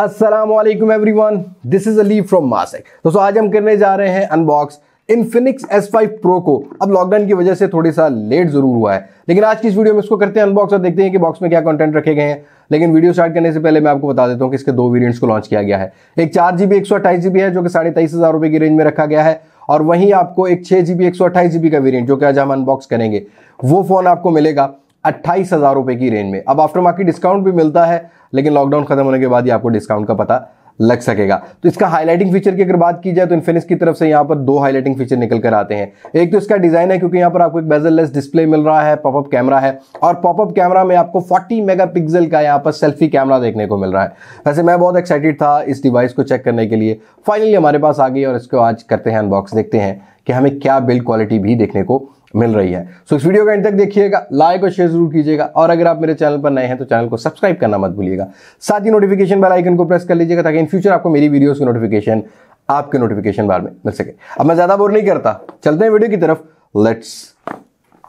Aslam everyone this is Ali from मासेक दोस्तों आज हम करने जा रहे हैं अनबॉक्स इनफिनिक्स S5 Pro को अब लॉकडाउन की वजह से थोड़ी सा लेट ज़रूर हुआ है लेकिन आज की इस वीडियो में इसको करते हैं अनबॉक्स और देखते हैं कि बॉक्स में क्या कंटेंट रखे गए हैं लेकिन वीडियो स्टार्ट करने से पहले मैं आपको बता देता हूं कि इसके दो वेरिएंट्स को लॉन्च किया गया है एक चार जीबी एक सौ अट्ठाईस जीबी है जो कि साढ़े तेईस हज़ार रुपए की रेंज में रखा गया है और वहीं आपको एक छह जीबी एक सौ अट्ठाईस जीबी का वेरियंट जो कि आज हम अनबॉक्स करेंगे वो फ़ोन आपको मिलेगा अट्ठाईस हज़ार रुपये की रेंज में अब आफ्टर मार्केट डिस्काउंट भी मिलता है लेकिन लॉकडाउन खत्म होने के बाद ही आपको डिस्काउंट का पता लग सकेगा तो इसका हाईलाइटिंग फीचर की अगर बात की जाए तो इन्फिनिक्स की तरफ से यहाँ पर दो हाईलाइटिंग फीचर निकल कर आते हैं एक तो इसका डिज़ाइन है क्योंकि यहाँ पर आपको एक बेजरलेस डिस्प्ले मिल रहा है पॉपअप कैमरा है और पॉपअप कैमरा में आपको 40 मेगापिक्सल का यहाँ पर सेल्फी कैमरा देखने को मिल रहा है वैसे मैं बहुत एक्साइटेड था इस डिवाइस को चेक करने के लिए फाइनली हमारे पास आ गई और इसको आज करते हैं अनबॉक्स देखते हैं कि हमें क्या बिल्ड क्वालिटी भी देखने को मिल रही है सो इस वीडियो का एंड तक देखिएगा लाइक और शेयर जरूर कीजिएगा और अगर आप मेरे चैनल पर नए हैं तो चैनल को सब्सक्राइब करना मत भूलिएगा साथ ही नोटिफिकेशन बेल आइकन को प्रेस कर लीजिएगा ताकि इन फ्यूचर आपको मेरी वीडियोस की नोटिफिकेशन आपके नोटिफिकेशन बार में मिल सके अब मैं ज़्यादा बोर नहीं करता चलते हैं वीडियो की तरफ let's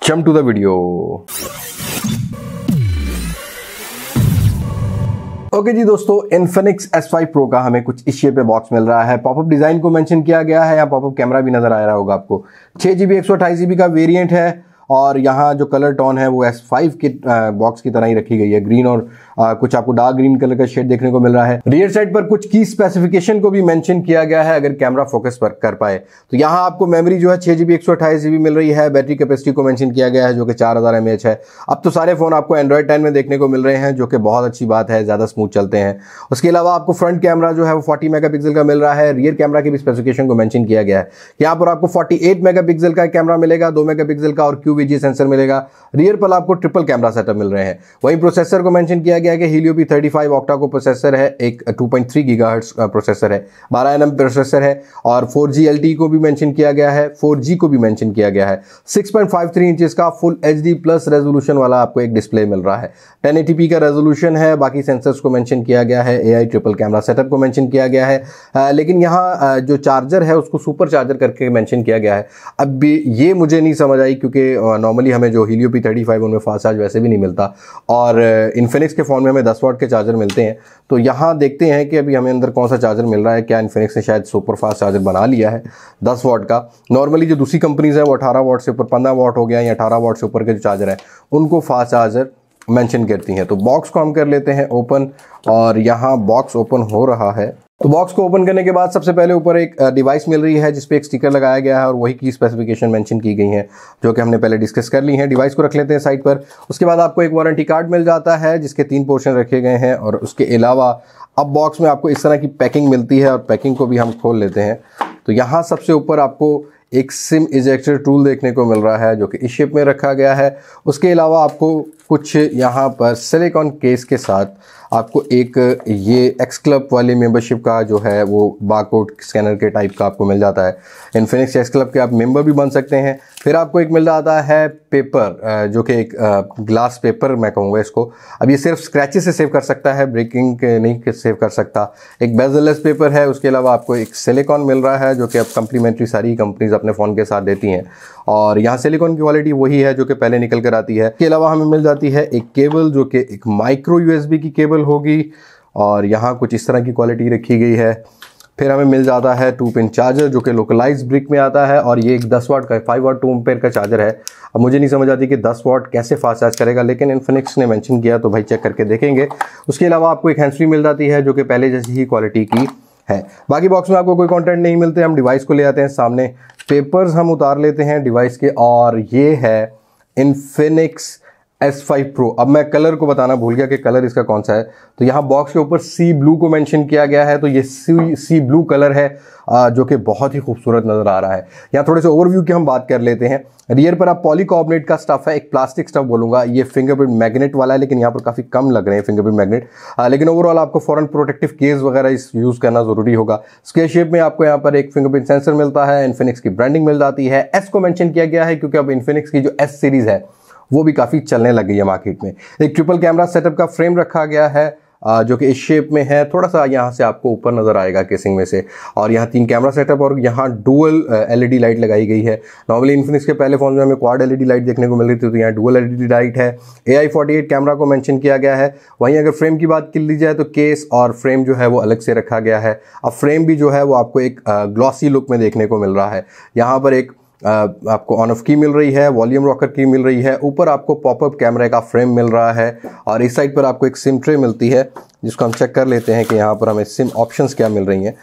jump to the video okay okay जी दोस्तों इन्फिनिक्स S5 Pro का हमें कुछ इस शेप में बॉक्स मिल रहा है पॉपअप डिज़ाइन को मेंशन किया गया है या पॉपअप कैमरा भी नजर आ रहा होगा आपको सौ जी जीबी का वेरिएंट है और यहाँ जो कलर टोन है वो एस फाइव के बॉक्स की तरह ही रखी गई है ग्रीन और आ, कुछ आपको डार्क ग्रीन कलर का शेड देखने को मिल रहा है रियर साइड पर कुछ की स्पेसिफिकेशन को भी मेंशन किया गया है अगर कैमरा फोकस पर कर पाए तो यहाँ आपको मेमोरी जो है छः अठाईस जीबी मिल रही है बैटरी कैपेसिटी को मैंशन किया गया है जो कि चार हज़ार एम है अब तो सारे फ़ोन आपको एंड्रॉयड टेन में देखने को मिल रहे हैं जो कि बहुत अच्छी बात है ज़्यादा स्मूथ चलते हैं उसके अलावा आपको फ्रंट कैमरा जो है वो फोर्टी मेगा का मिल रहा है रियर कैमरा की भी स्पेसिफिकेशन को मैंशन किया गया है यहाँ पर आपको फोर्टी एट मेगा का कैमरा मिलेगा दो मेगा का और क्यू बीजी सेंसर मिलेगा रियर पर आपको ट्रिपल कैमरा सेटअप मिल रहे हैं वहीं प्रोसेसर को मेंशन किया गया कि Helio P thirty five octa core processor है एक two point three giga processor है बारह एन प्रोसेसर है और फोर जी एल टी को भी मैंशन किया गया है फोर जी को भी मैंशन किया गया है six point five three inches का full H D plus resolution वाला आपको एक डिस्प्ले मिल रहा है टेन एटी पी का रेजोल्यूशन है बाकी सेंसर्स को मैंशन किया गया है A I triple camera setup को मैंशन किया गया है लेकिन यहाँ जो चार्जर है उसको सुपर चार्जर करके मैंशन किया गया है अब भी ये मुझे नहीं समझ आई क्योंकि नॉर्मली हमें जो हीलियो पी थर्टी फाइव उनमें फास्ट चार्ज वैसे भी नहीं मिलता और इन्फिनिक्स के फ़ोन में हमें दस वाट के चार्जर मिलते हैं तो यहाँ देखते हैं कि अभी हमें अंदर कौन सा चार्जर मिल रहा है क्या इन्फिनिक्स ने शायद सुपर फास्ट चार्जर बना लिया है दस वाट का नॉर्मली जो दूसरी कंपनीज़ है वो अठारह वाट से ऊपर पंद्रह वाट हो गया या अठारह वाट से ऊपर के जो चार्जर हैं उनको फास्ट चार्जर मेंशन करती हैं तो बॉक्स को हम कर लेते हैं ओपन और यहाँ बॉक्स ओपन हो रहा है तो बॉक्स को ओपन करने के बाद सबसे पहले ऊपर एक डिवाइस मिल रही है जिसपे एक स्टिकर लगाया गया है और वही की स्पेसिफिकेशन मेंशन की गई है जो कि हमने पहले डिस्कस कर ली हैं डिवाइस को रख लेते हैं साइड पर उसके बाद आपको एक वारंटी कार्ड मिल जाता है जिसके तीन पोर्शन रखे गए हैं और उसके अलावा अब बॉक्स में आपको इस तरह की पैकिंग मिलती है और पैकिंग को भी हम खोल लेते हैं तो यहाँ सबसे ऊपर आपको एक सिम इजेक्टर टूल देखने को मिल रहा है जो कि इस शेप में रखा गया है उसके अलावा आपको कुछ यहाँ पर सिलिकॉन केस के साथ आपको एक ये एक्स क्लब वाली मेंबरशिप का जो है वो बार कोड स्कैनर के टाइप का आपको मिल जाता है इनफिनिक्स एक्स क्लब के आप मेंबर भी बन सकते हैं फिर आपको एक मिल जाता है पेपर जो कि एक ग्लास पेपर मैं कहूँगा इसको अब ये सिर्फ स्क्रैच से सेव कर सकता है ब्रेकिंग के नहीं सेव कर सकता एक बेजलेस पेपर है उसके अलावा आपको एक सिलिकॉन मिल रहा है जो कि अब कंप्लीमेंट्री सारी कंपनीज अपने फ़ोन के साथ देती हैं और यहाँ सिलिकॉन की क्वालिटी वही है जो कि पहले निकल कर आती है इसके अलावा हमें मिल जाती है एक केबल जो कि एक माइक्रो यू की केबल पोर्टेबल होगी और यहाँ कुछ इस तरह की क्वालिटी रखी गई है फिर हमें मिल जाता है टू पिन चार्जर जो कि लोकलाइज ब्रिक में आता है और ये एक 10 वाट का फाइव वाट टू एम्पेयर का चार्जर है अब मुझे नहीं समझ आती कि 10 वाट कैसे फास्ट चार्ज करेगा लेकिन इन्फिनिक्स ने मेंशन किया तो भाई चेक करके देखेंगे उसके अलावा आपको एक हैंड्स मिल जाती है जो कि पहले जैसी ही क्वालिटी की है बाकी बॉक्स में आपको कोई कॉन्टेंट नहीं मिलते हम डिवाइस को ले आते हैं सामने पेपर्स हम उतार लेते हैं डिवाइस के और ये है इन्फिनिक्स S5 Pro अब मैं कलर को बताना भूल गया कि कलर इसका कौन सा है तो यहाँ बॉक्स के ऊपर सी ब्लू को मेंशन किया गया है तो ये सी सी ब्लू कलर है जो कि बहुत ही खूबसूरत नज़र आ रहा है यहाँ थोड़े से ओवरव्यू की हम बात कर लेते हैं रियर पर आप पॉलीकॉर्बोनेट का स्टफ़ है एक प्लास्टिक स्टफ़ बोलूँगा ये फिंगरप्रिंट मैग्नेट वाला है लेकिन यहाँ पर काफ़ी कम लग रहे हैं फिंगरप्रिंट मैग्नेट लेकिन ओवरऑल आपको फॉरन प्रोटेक्टिव केस वगैरह इस यूज़ करना ज़रूरी होगा स्के शेप में आपको यहाँ पर एक फिंगरप्रिंट सेंसर मिलता है इन्फिनिक्स की ब्रांडिंग मिल जाती है एस को मैंशन किया गया है क्योंकि अब इन्फिनिक्स की जो एस सीरीज़ है वो भी काफ़ी चलने लग गई है मार्केट में एक ट्रिपल कैमरा सेटअप का फ्रेम रखा गया है जो कि इस शेप में है थोड़ा सा यहाँ से आपको ऊपर नज़र आएगा केसिंग में से और यहाँ तीन कैमरा सेटअप और यहाँ डुअल एलईडी लाइट लगाई गई है नॉर्मली इन्फिनिक्स के पहले फ़ोन में हमें क्वाड एलईडी लाइट देखने को मिल रही थी तो यहाँ डुअल एलईडी लाइट है A I forty eight camera को मैंशन किया गया है वहीं अगर फ्रेम की बात की ली जाए तो केस और फ्रेम जो है वो अलग से रखा गया है अब फ्रेम भी जो है वो आपको एक ग्लॉसी लुक में देखने को मिल रहा है यहाँ पर एक आपको ऑन ऑफ की मिल रही है वॉल्यूम रॉकर की मिल रही है ऊपर आपको पॉपअप कैमरे का फ्रेम मिल रहा है और इस साइड पर आपको एक सिम ट्रे मिलती है जिसको हम चेक कर लेते हैं कि यहाँ पर हमें सिम ऑप्शंस क्या मिल रही हैं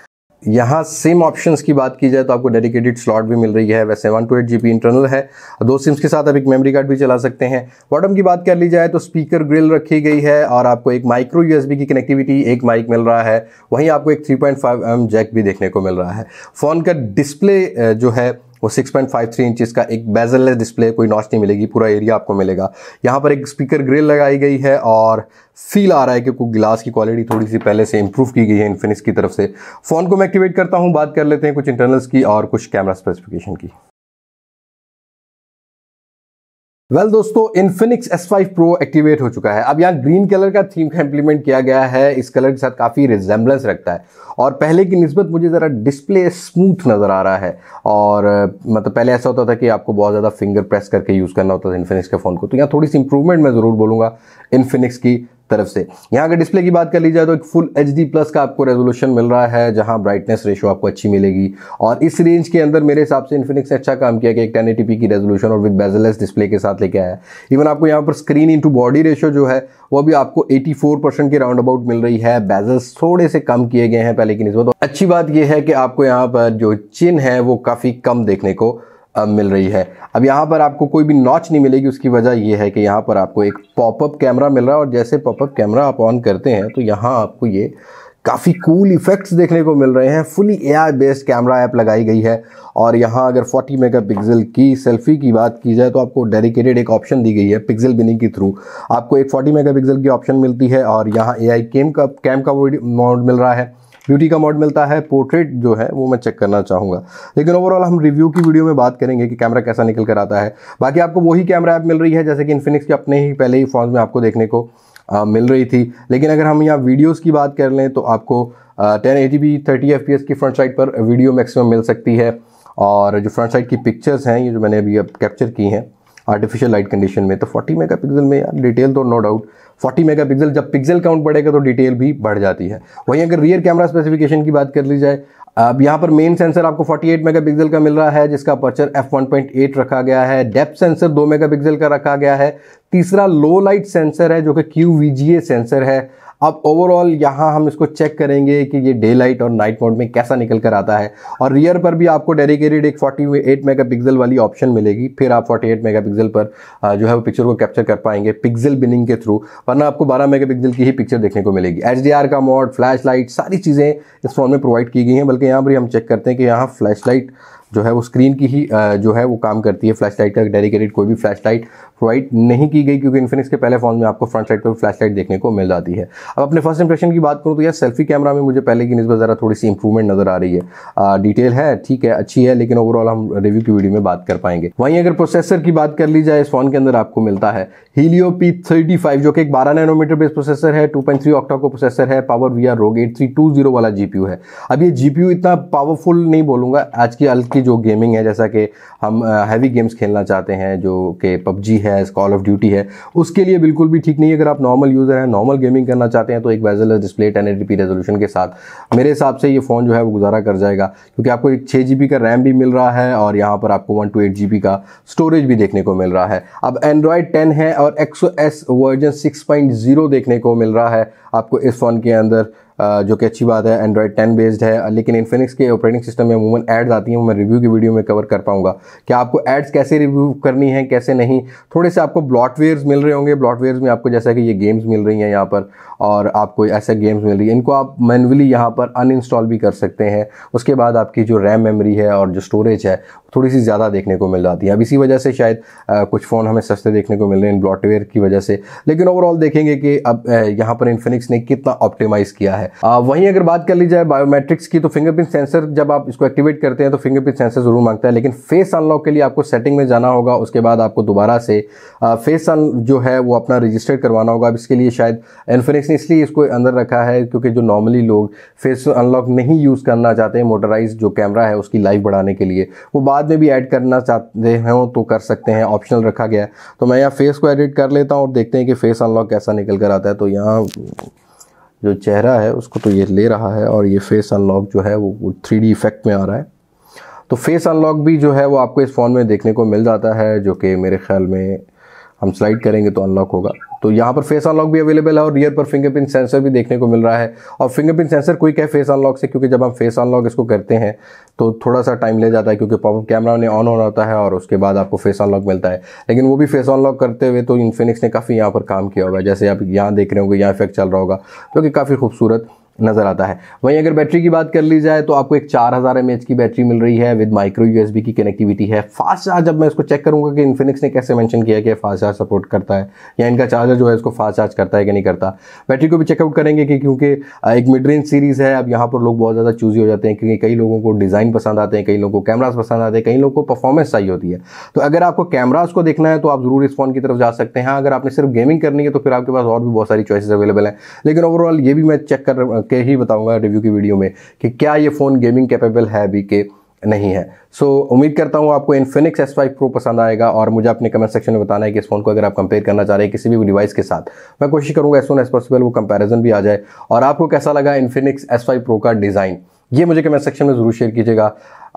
यहाँ सिम ऑप्शंस की बात की जाए तो आपको डेडिकेटेड स्लॉट भी मिल रही है वैसे one two eight G internal है दो सिम्स के साथ आप एक मेमोरी कार्ड भी चला सकते हैं बॉटम की बात कर ली जाए तो स्पीकर ग्रिल रखी गई है और आपको एक माइक्रो यूएसबी की कनेक्टिविटी एक माइक मिल रहा है वहीं आपको एक three point five M jack भी देखने को मिल रहा है फ़ोन का डिस्प्ले जो है वो 6.53 पॉइंट का एक बेजललेस डिस्प्ले कोई नॉच नहीं मिलेगी पूरा एरिया आपको मिलेगा यहाँ पर एक स्पीकर ग्रिल लगाई गई है और फील आ रहा है कि कुछ गिलास की क्वालिटी थोड़ी सी पहले से इंप्रूव की गई है इन्फिनिक्स की तरफ से फ़ोन को मैं एक्टिवेट करता हूँ बात कर लेते हैं कुछ इंटरनल्स की और कुछ कैमरा स्पेसिफिकेशन की वेल well, दोस्तों इन्फिनिक्स S5 Pro एक्टिवेट हो चुका है अब यहाँ ग्रीन कलर का थीम का इम्प्लीमेंट किया गया है इस कलर के साथ काफ़ी रिजेम्बलेंस रखता है और पहले की नस्बत मुझे ज़रा डिस्प्ले स्मूथ नज़र आ रहा है और मतलब पहले ऐसा होता था कि आपको बहुत ज़्यादा फिंगर प्रेस करके यूज़ करना होता था इन्फिनिक्स के फ़ोन को तो यहाँ थोड़ी सी इंप्रूवमेंट मैं ज़रूर बोलूँगा इन्फिनिक्स की तरफ से यहाँ अगर डिस्प्ले की बात कर ली जाए तो एक फुल एच डी प्लस का आपको रेजोल्यूशन मिल रहा है जहाँ ब्राइटनेस रेशो आपको अच्छी मिलेगी और इस रेंज के अंदर मेरे हिसाब से इन्फिनिक्स ने अच्छा काम किया कि एक टेन की रेजोल्यूशन और विद बेजलेस डिस्प्ले के साथ लेके आया इवन आपको यहाँ पर स्क्रीन इंटू बॉडी रेशो जो है वो भी आपको फोर परसेंट के राउंड अबाउट मिल रही है बेजल्स थोड़े से कम किए गए हैं पहले की नस्बत तो अच्छी बात यह है कि आपको यहाँ पर जो चिन है वो काफ़ी कम देखने को मिल रही है अब यहाँ पर आपको कोई भी नॉच नहीं मिलेगी उसकी वजह यह है कि यहाँ पर आपको एक पॉपअप कैमरा मिल रहा है और जैसे पॉपअप कैमरा आप ऑन करते हैं तो यहाँ आपको ये काफ़ी कूल इफेक्ट्स देखने को मिल रहे हैं fully A based camera app लगाई गई है और यहाँ अगर 40 मेगापिक्सल की सेल्फी की बात की जाए तो आपको डेडिकेटेड एक ऑप्शन दी गई है पिक्सल बिनिंग के थ्रू आपको एक 40 मेगापिक्सल की ऑप्शन मिलती है और यहाँ ए आई कैम का कैम का वो मोड मिल रहा है ब्यूटी का मॉड मिलता है पोर्ट्रेट जो है वो मैं चेक करना चाहूँगा लेकिन ओवरऑल हम रिव्यू की वीडियो में बात करेंगे कि कैमरा कैसा निकल कर आता है बाकी आपको वही कैमरा ऐप मिल रही है जैसे कि इन्फिनिक्स के अपने ही पहले ही फोन में आपको देखने को आ, मिल रही थी लेकिन अगर हम यहाँ वीडियोज़ की बात कर लें तो आपको ten eighty P thirty F की फ्रंट साइड पर वीडियो मैक्सिमम मिल सकती है और जो फ्रंट साइड की पिक्चर्स हैं ये जो मैंने अभी अब कैप्चर की हैं आर्टिफिशियल लाइट कंडीशन में तो 40 मेगापिक्सल में यार डिटेल तो नो डाउट 40 मेगापिक्सल जब पिक्सल काउंट बढ़ेगा तो डिटेल भी बढ़ जाती है वहीं अगर रियर कैमरा स्पेसिफिकेशन की बात कर ली जाए अब यहाँ पर मेन सेंसर आपको 48 मेगापिक्सल का मिल रहा है जिसका अपर्चर f1.8 रखा गया है डेप्थ सेंसर 2 मेगापिक्सल का रखा गया है तीसरा लो लाइट सेंसर है जो कि क्यू सेंसर है अब ओवरऑल यहाँ हम इसको चेक करेंगे कि ये डे लाइट और नाइट मोड में कैसा निकल कर आता है और रियर पर भी आपको डेडिकेटेड एक 48 मेगापिक्सल वाली ऑप्शन मिलेगी फिर आप 48 मेगापिक्सल पर जो है वो पिक्चर को कैप्चर कर पाएंगे पिक्सल बिनिंग के थ्रू वरना आपको 12 मेगापिक्सल की ही पिक्चर देखने को मिलेगी एच का मोड फ्लैश लाइट सारी चीज़ें इस फोन में प्रोवाइड की गई हैं बल्कि यहाँ पर हम चेक करते हैं कि यहाँ फ्लैश लाइट जो है वो स्क्रीन की ही जो है वो काम करती है फ्लैश लाइट का डेडिकेटेड कोई भी फ्लैश लाइट प्रोवाइड नहीं की गई क्योंकि इन्फिनिक्स के पहले फोन में आपको फ्रंट साइड पर फ्लैश लाइट देखने को मिल जाती है अब अपने फर्स्ट इंप्रेशन की बात करूँ तो यार सेल्फी कैमरा में मुझे पहले की नस्बत ज़रा थोड़ी सी इंप्रूवमेंट नजर आ रही है डिटेल है ठीक है अच्छी है लेकिन ओवरऑल हम रिव्यू की वीडियो में बात कर पाएंगे वहीं अगर प्रोसेसर की बात कर ली जाए इस फोन के अंदर आपको मिलता है हीलियो पी थर्टी फाइव जो कि एक बारह नैनोमीटर बेस प्रोसेसर है two point three octa core processor है power V R Rogue eight three two zero वाला जीपीयू है अब ये जीपीयू इतना पावरफुल नहीं बोलूंगा आज की बाकी जो गेमिंग है जैसा कि हम हैवी गेम्स खेलना चाहते हैं जो कि पबजी है कॉल ऑफ ड्यूटी है उसके लिए बिल्कुल भी ठीक नहीं है अगर आप नॉर्मल यूज़र हैं नॉर्मल गेमिंग करना चाहते हैं तो एक बेजलस डिस्प्ले टेन रेजोल्यूशन के साथ मेरे हिसाब से ये फ़ोन जो है वो गुजारा कर जाएगा क्योंकि आपको एक छः जी का रैम भी मिल रहा है और यहाँ पर आपको वन टू एट जी का स्टोरेज भी देखने को मिल रहा है अब एंड्रॉयड टेन है और XOS version six point zero देखने को मिल रहा है आपको इस फ़ोन के अंदर जो कि अच्छी बात है एंड्रॉयड टेन बेस्ड है लेकिन इनफिनिक्स के ऑपरेटिंग सिस्टम में अमूमन एड्स आती हैं मैं रिव्यू की वीडियो में कवर कर पाऊंगा कि आपको एड्स कैसे रिव्यू करनी है कैसे नहीं थोड़े से आपको ब्लॉटवेयर्स मिल रहे होंगे ब्लॉटवेयर्स में आपको जैसा कि ये गेम्स मिल रही हैं यहाँ पर और आपको ऐसे गेम्स मिल रही है इनको आप मैनुअली यहाँ पर अनइंस्टॉल भी कर सकते हैं उसके बाद आपकी जो रैम मेमोरी है और जो स्टोरेज है थोड़ी सी ज़्यादा देखने को मिल जाती है अब इसी वजह से शायद कुछ फ़ोन हमें सस्ते देखने को मिल रहे हैं इन ब्लॉटवेयर की वजह से लेकिन ओवरऑल देखेंगे कि अब यहाँ पर इन्फिनिक्स ने कितना ऑप्टिमाइज़ किया है है वहीं अगर बात कर ली जाए बायोमेट्रिक्स की तो फिंगरप्रिंट सेंसर जब आप इसको एक्टिवेट करते हैं तो फिंगरप्रिंट सेंसर जरूर मांगता है लेकिन फेस अनलॉक के लिए आपको सेटिंग में जाना होगा उसके बाद आपको दोबारा से फेस अन जो है वो अपना रजिस्टर करवाना होगा अब इसके लिए शायद इन्फिनिक्स ने इसलिए इसको अंदर रखा है क्योंकि जो नॉर्मली लोग फेस अनलॉक नहीं यूज़ करना चाहते हैं मोटराइज जो कैमरा है उसकी लाइफ बढ़ाने के लिए वो बाद में भी ऐड करना चाहते हों तो कर सकते हैं ऑप्शनल रखा गया है तो मैं यहाँ फेस को एडिट कर लेता हूँ और देखते हैं कि फेस अनलॉक कैसा निकल कर आता है तो यहाँ जो चेहरा है उसको तो ये ले रहा है और ये फेस अनलॉक जो है वो थ्री डी इफेक्ट में आ रहा है तो फेस अनलॉक भी जो है वो आपको इस फ़ोन में देखने को मिल जाता है जो कि मेरे ख्याल में हम स्लाइड करेंगे तो अनलॉक होगा तो यहाँ पर फेस अनलॉक भी अवेलेबल है और रियर पर फिंगरप्रिंट सेंसर भी देखने को मिल रहा है और फिंगरप्रिंट सेंसर क्विक है फेस अनलॉक से क्योंकि जब हम फेस अनलॉक इसको करते हैं तो थोड़ा सा टाइम ले जाता है क्योंकि पॉपअप कैमरा ने ऑन होना होता है और उसके बाद आपको फेस अनलॉक मिलता है लेकिन वो भी फेस अनलॉक करते हुए तो इन्फिनिक्स ने काफ़ी यहाँ पर काम किया होगा जैसे आप यहाँ देख रहे होंगे यहाँ इफेक्ट चल रहा होगा जो कि काफ़ी खूबसूरत नज़र आता है वहीं अगर बैटरी की बात कर ली जाए तो आपको एक चार हज़ार एम की बैटरी मिल रही है विद माइक्रो यूएसबी की कनेक्टिविटी है फास्ट चार्ज जब मैं इसको चेक करूंगा कि इन्फिनिक्स ने कैसे मेंशन किया कि फास्ट चार्ज सपोर्ट करता है या इनका चार्जर जो है इसको फास्ट चार्ज करता है कि नहीं करता बैटरी को भी चेकआउट करेंगे कि क्योंकि एक मिड रेंज सीरीज़ है अब यहाँ पर लोग बहुत ज़्यादा चूजी हो जाते हैं क्योंकि कई लोगों को डिज़ाइन पसंद आते हैं कई लोगों को कैमराज पसंद आते हैं कई लोगों को परफॉर्मेंस चाहिए होती है तो अगर आपको कैमराज को देखना है तो आप ज़रूर इस फ़ोन की तरफ जा सकते हैं हाँ, अगर आपने सिर्फ गेमिंग करनी है तो फिर आपके पास और भी बहुत सारी चॉइसेस अवेलेबल हैं लेकिन ओवरऑल ये भी मैं चेक कर के ही बताऊंगा रिव्यू की वीडियो में कि क्या ये फ़ोन गेमिंग कैपेबल है भी के नहीं है सो so, उम्मीद करता हूँ आपको इन्फिनिक्स एस फाइव प्रो पसंद आएगा और मुझे अपने कमेंट सेक्शन में बताना है कि इस फोन को अगर आप कंपेयर करना चाह रहे हैं किसी भी डिवाइस के साथ मैं कोशिश करूँगा एस वन एज पॉसिबल वो कंपैरिजन भी आ जाए और आपको कैसा लगा इन्फिनिक्स एस फाइव प्रो का डिज़ाइन ये मुझे कमेंट सेक्शन में जरूर शेयर कीजिएगा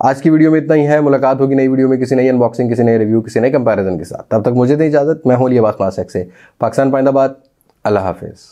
आज की वीडियो में इतना ही है मुलाकात होगी नई वीडियो में किसी नई अनबॉक्सिंग किसी नए रिव्यू किसी नए कंपैरिजन के साथ तब तक मुझे नहीं इजाज़त मैं हूँ बात मासक से पाकिस्तान पाइंदाबाद अल्लाह हाफिज़